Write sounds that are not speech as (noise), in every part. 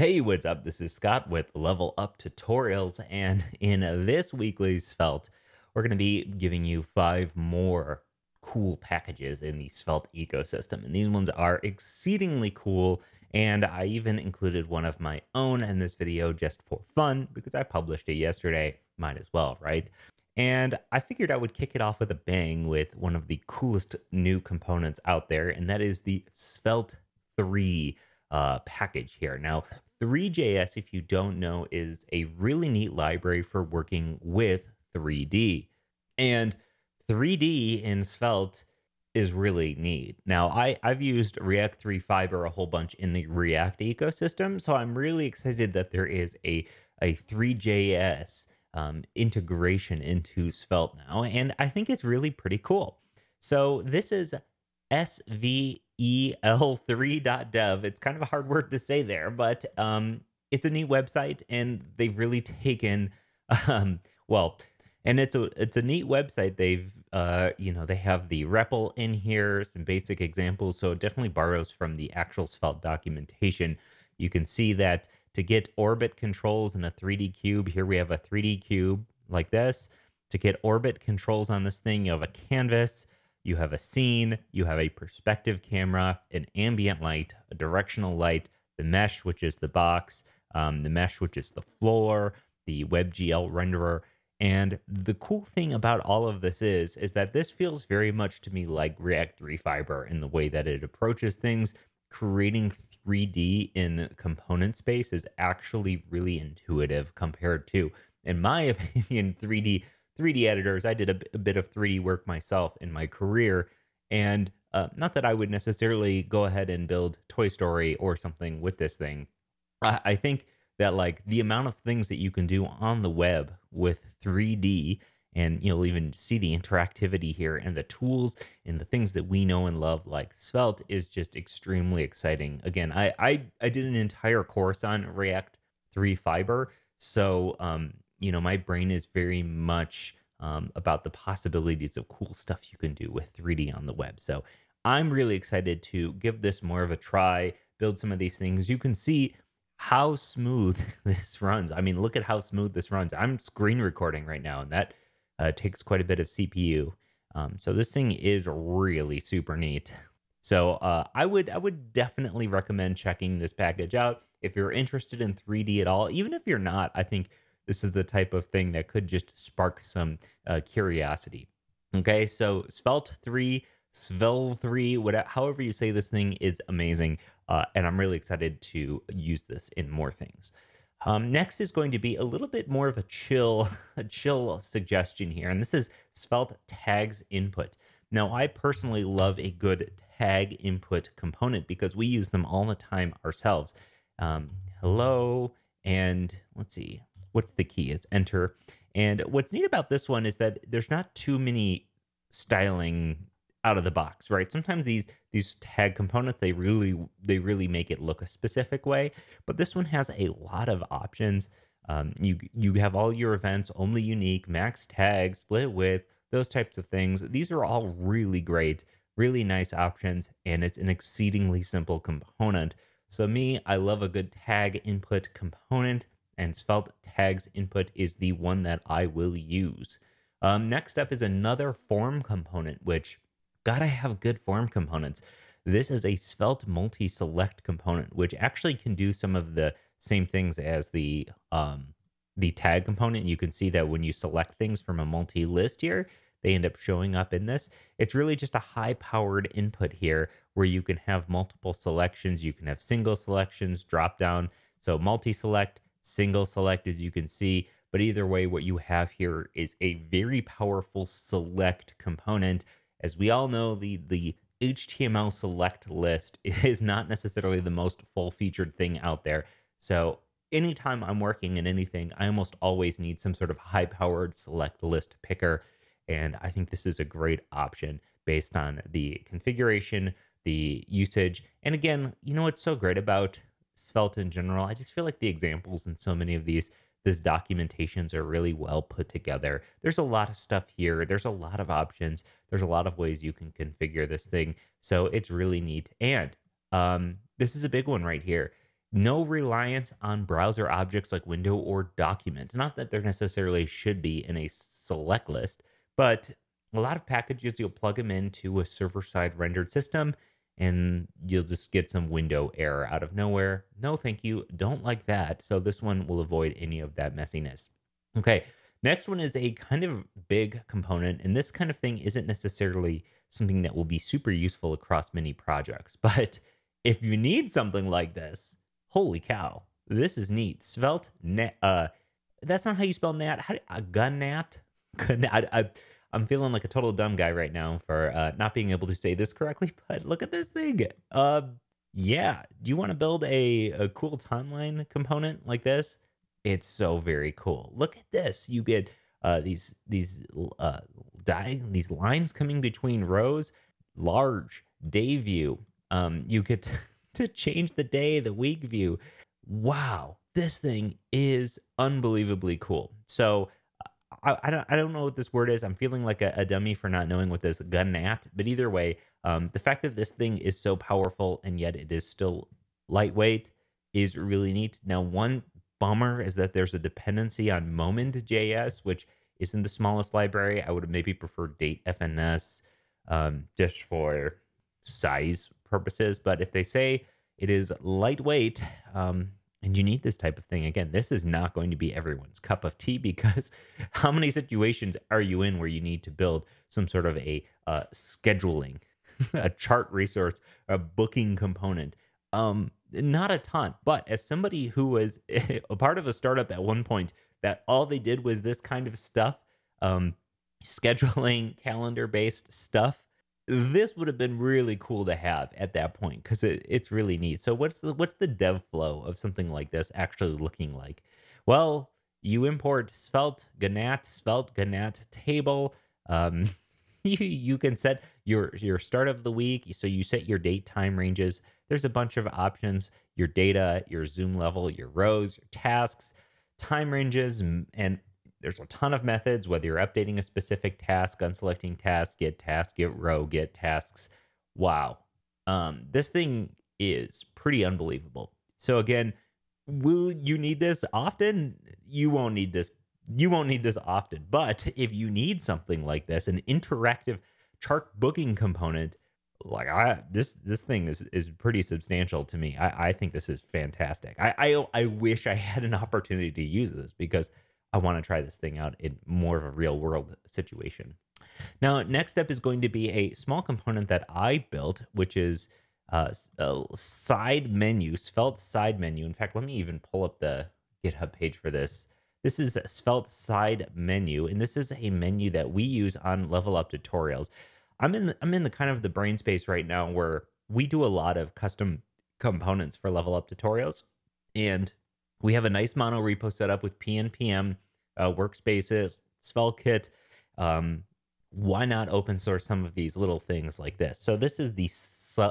Hey, what's up? This is Scott with Level Up Tutorials, and in this weekly Svelte, we're going to be giving you five more cool packages in the Svelte ecosystem, and these ones are exceedingly cool, and I even included one of my own in this video just for fun, because I published it yesterday, might as well, right? And I figured I would kick it off with a bang with one of the coolest new components out there, and that is the Svelte 3 uh, package here. Now, 3JS, if you don't know, is a really neat library for working with 3D. And 3D in Svelte is really neat. Now, I, I've used React 3 Fiber a whole bunch in the React ecosystem, so I'm really excited that there is a, a 3JS um, integration into Svelte now, and I think it's really pretty cool. So this is svel3.dev. It's kind of a hard word to say there, but um, it's a neat website, and they've really taken, um, well, and it's a it's a neat website. They've uh, you know they have the REPL in here, some basic examples. So it definitely borrows from the actual Svelte documentation. You can see that to get orbit controls in a 3D cube, here we have a 3D cube like this. To get orbit controls on this thing, you have a canvas. You have a scene, you have a perspective camera, an ambient light, a directional light, the mesh, which is the box, um, the mesh, which is the floor, the WebGL renderer. And the cool thing about all of this is, is that this feels very much to me like React 3 Fiber in the way that it approaches things. Creating 3D in component space is actually really intuitive compared to, in my (laughs) opinion, 3D 3D editors. I did a, bit of 3D work myself in my career. And uh, not that I would necessarily go ahead and build Toy Story or something with this thing. I, I think that like the amount of things that you can do on the web with 3D and you'll even see the interactivity here and the tools and the things that we know and love like svelte is just extremely exciting again i i, I did an entire course on react 3 fiber so um, you know, my brain is very much um, about the possibilities of cool stuff you can do with 3D on the web. So I'm really excited to give this more of a try, build some of these things. You can see how smooth (laughs) this runs. I mean, look at how smooth this runs. I'm screen recording right now, and that uh, takes quite a bit of CPU. Um, so this thing is really super neat. So uh, I would I would definitely recommend checking this package out if you're interested in 3D at all. Even if you're not, I think this is the type of thing that could just spark some uh, curiosity. Okay, so Svelte 3, Svel 3, whatever, however you say this thing is amazing. Uh, and I'm really excited to use this in more things. Um, next is going to be a little bit more of a chill, (laughs) a chill suggestion here, and this is Svelte tags input. Now, I personally love a good tag input component because we use them all the time ourselves. Um, hello, and let's see, what's the key? It's enter. And what's neat about this one is that there's not too many styling out of the box, right? Sometimes these these tag components they really they really make it look a specific way, but this one has a lot of options. Um, you you have all your events only unique, max tag, split width, those types of things. These are all really great, really nice options, and it's an exceedingly simple component. So me, I love a good tag input component and Svelte tags input is the one that I will use. Um, next up is another form component, which gotta have good form components. This is a Svelte multi-select component, which actually can do some of the same things as the um, the tag component. You can see that when you select things from a multi-list here, they end up showing up in this. It's really just a high powered input here where you can have multiple selections. You can have single selections, drop down. So multi select, single select as you can see. But either way, what you have here is a very powerful select component. As we all know, the, the HTML select list (laughs) is not necessarily the most full-featured thing out there. So anytime I'm working in anything, I almost always need some sort of high-powered select list picker. And I think this is a great option based on the configuration, the usage. And again, you know what's so great about svelte in general i just feel like the examples in so many of these this documentations are really well put together there's a lot of stuff here there's a lot of options there's a lot of ways you can configure this thing so it's really neat and um, this is a big one right here no reliance on browser objects like window or document not that there necessarily should be in a select list but a lot of packages you'll plug them into a server-side rendered system and you'll just get some window error out of nowhere. No, thank you. Don't like that. So this one will avoid any of that messiness. Okay. Next one is a kind of big component, and this kind of thing isn't necessarily something that will be super useful across many projects. (laughs) But if you need something like this, holy cow, this is neat. Svelte, nat, uh, that's not how you spell nat. How do, uh, gun nat? (laughs) I, I, I'm feeling like a total dumb guy right now for uh, not being able to say this correctly, (laughs) but look at this thing. Uh, yeah, do you want to build a, a cool timeline component like this? It's so very cool. Look at this. You get uh, these these uh, die, these lines coming between rows, large day view. Um, you get to, (laughs) to change the day, the week view. Wow, this thing is unbelievably cool. So I, I, don't I don't know what this word is. I'm feeling like a, a dummy for not knowing what this gun at. But either way, um, the fact that this thing is so powerful and yet it is still lightweight is really neat. Now, one bummer is that there's a dependency on moment.js, which isn't the smallest library. I would maybe prefer date FNS um, just for size purposes. But if they say it is lightweight, um, and you need this type of thing. Again, this is not going to be everyone's cup of tea (laughs) because how many situations are you in where you need to build some sort of a uh, scheduling, (laughs) a chart resource, a booking component? Um, not a ton, but as somebody who was (laughs) a part of a startup at one point that all they did was this kind of stuff, um, scheduling, calendar based stuff, this would have been really cool to have at that point because it, it's really neat. So what's the what's the dev flow of something like this actually looking like? Well, you import svelte gnat svelte gnat table. Um, (laughs) you you can set your your start of the week. So you set your date time ranges. There's a bunch of options: your data, your zoom level, your rows, your tasks, time ranges, and there's a ton of methods, whether you're updating a specific task, unselecting task, get task, get row, get tasks. Wow. Um, this thing is pretty unbelievable. So again, will you need this often? You won't need this. You won't need this often. But if you need something like this, an interactive chart booking component, like I this this thing is is pretty substantial to me. I, I think this is fantastic. I, I I wish I had an opportunity to use this because I want to try this thing out in more of a real world situation. Now, next up is going to be a small component that I built, which is uh, a uh, side menu, Svelte side menu. In fact, let me even pull up the GitHub page for this. This is Svelte side menu, and this is a menu that we use on Level Up tutorials. I'm in the, I'm in the kind of the brain space right now where we do a lot of custom components for Level Up tutorials, and we have a nice mono repo set up with PNPM uh, workspaces, SvelteKit. Um, why not open source some of these little things like this? So this is the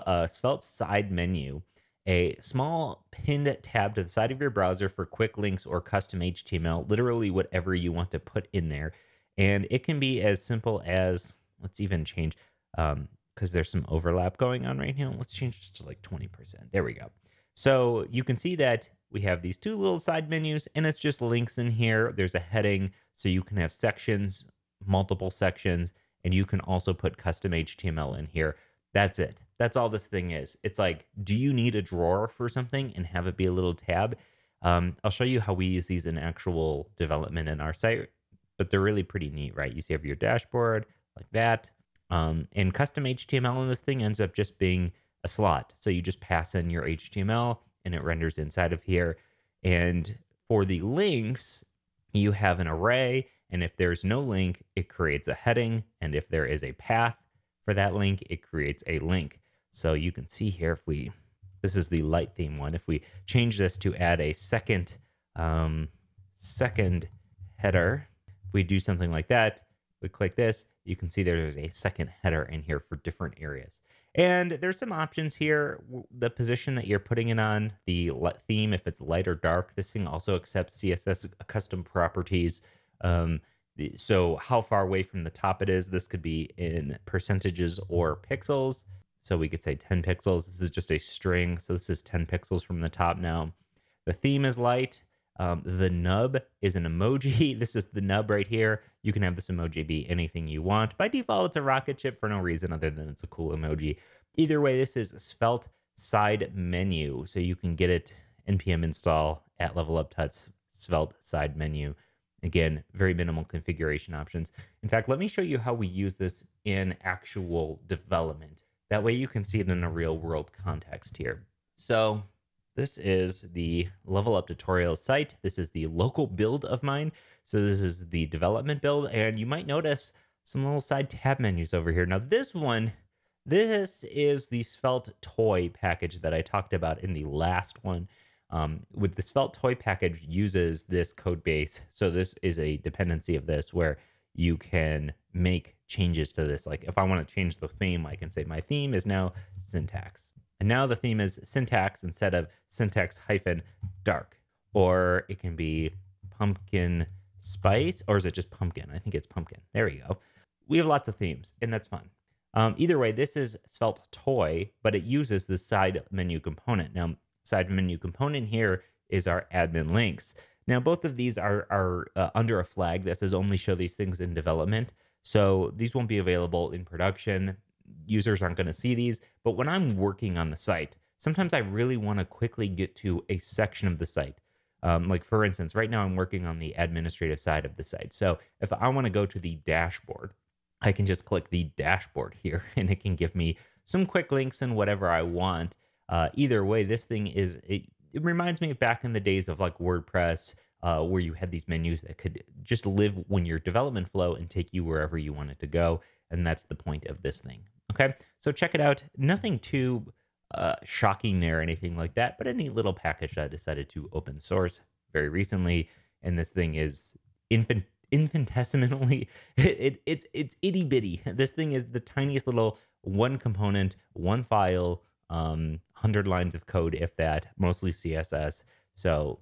uh, Svelte side menu, a small pinned tab to the side of your browser for quick links or custom HTML, literally whatever you want to put in there. And it can be as simple as, let's even change, because um, there's some overlap going on right now. Let's change this to like 20%. There we go. So you can see that we have these two little side menus and it's just links in here. There's a heading so you can have sections, multiple sections, and you can also put custom HTML in here. That's it. That's all this thing is. It's like, do you need a drawer for something and have it be a little tab? Um, I'll show you how we use these in actual development in our site, but they're really pretty neat, right? You see over your dashboard like that. Um, and custom HTML in this thing ends up just being a slot. So you just pass in your HTML and it renders inside of here. And for the links, you have an array. And if there's no link, it creates a heading. And if there is a path for that link, it creates a link. So you can see here if we, this is the light theme one. If we change this to add a second, um, second header, if we do something like that, we click this, you can see there's a second header in here for different areas. And there's some options here, the position that you're putting it on, the theme, if it's light or dark. This thing also accepts CSS custom properties. Um, so how far away from the top it is, this could be in percentages or pixels. So we could say 10 pixels. This is just a string. So this is 10 pixels from the top now. The theme is light. Um, the nub is an emoji. (laughs) This is the nub right here. You can have this emoji be anything you want. By default, it's a rocket ship for no reason other than it's a cool emoji. Either way, this is Svelte side menu. So you can get it npm install at level up tuts Svelte side menu. Again, very minimal configuration options. In fact, let me show you how we use this in actual development. That way you can see it in a real world context here. So this is the level up tutorial site. This is the local build of mine. So this is the development build and you might notice some little side tab menus over here. Now this one, this is the Svelte toy package that I talked about in the last one. Um, with the Svelte toy package uses this code base. So this is a dependency of this where you can make changes to this. Like if I want to change the theme, I can say my theme is now syntax. And now the theme is syntax instead of syntax hyphen dark. Or it can be pumpkin spice, or is it just pumpkin? I think it's pumpkin. There we go. We have lots of themes, and that's fun. Um, either way, this is Svelte Toy, but it uses the side menu component. Now, side menu component here is our admin links. Now, both of these are, are uh, under a flag that says only show these things in development. So these won't be available in production users aren't going to see these. But when I'm working on the site, sometimes I really want to quickly get to a section of the site. Um, like for instance, right now I'm working on the administrative side of the site. So if I want to go to the dashboard, I can just click the dashboard here (laughs) and it can give me some quick links and whatever I want. Uh, either way, this thing is, it, it, reminds me of back in the days of like WordPress, uh, where you had these menus that could just live when your development flow and take you wherever you wanted to go. And that's the point of this thing. Okay, so check it out. Nothing too uh, shocking there or anything like that, but a neat little package that I decided to open source very recently. And this thing is infinitesimally it, (laughs) it, it's it's itty bitty. This thing is the tiniest little one component, one file, um, hundred lines of code, if that, mostly CSS. So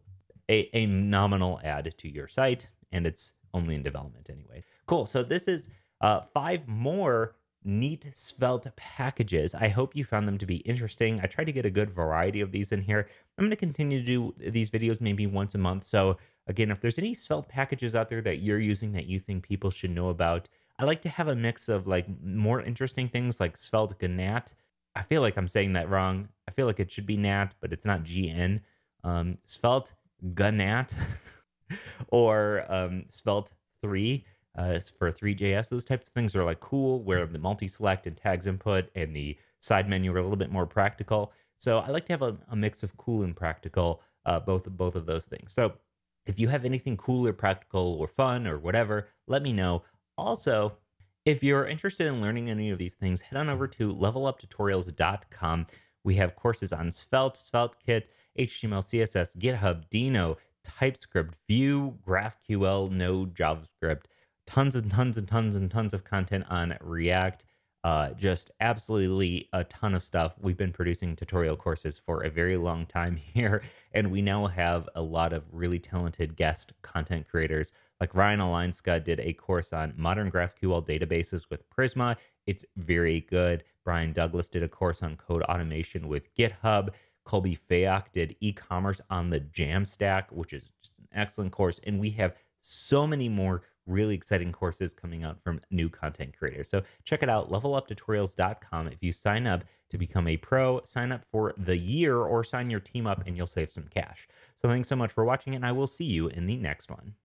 a, a nominal add to your site, and it's only in development anyway. Cool. So this is uh, five more neat svelte packages. I hope you found them to be interesting. I try to get a good variety of these in here. I'm going to continue to do these videos maybe once a month. So again, if there's any svelte packages out there that you're using that you think people should know about, I like to have a mix of like more interesting things like svelte gnat. I feel like I'm saying that wrong. I feel like it should be nat, but it's not GN. Um, svelte gnat (laughs) or um, svelte 3 uh, for 3JS. Those types of things are like cool, where the multi-select and tags input and the side menu are a little bit more practical. So I like to have a, a mix of cool and practical, uh, both both of those things. So if you have anything cool or practical or fun or whatever, let me know. Also, if you're interested in learning any of these things, head on over to leveluptutorials.com. We have courses on Svelte, SvelteKit, HTML, CSS, GitHub, Dino, TypeScript, Vue, GraphQL, Node, JavaScript, tons and tons and tons and tons of content on React. Uh, just absolutely a ton of stuff. We've been producing tutorial courses for a very long time (laughs) here, and we now have a lot of really talented guest content creators. Like Ryan Alinska did a course on modern GraphQL databases with Prisma. It's very good. Brian Douglas did a course on code automation with GitHub. Colby Fayock did e-commerce on the Jamstack, which is just an excellent course. And we have so many more really exciting courses coming out from new content creators. So check it out, leveluptutorials.com. If you sign up to become a pro, sign up for the year or sign your team up and you'll save some cash. So thanks so much for watching, and I will see you in the next one.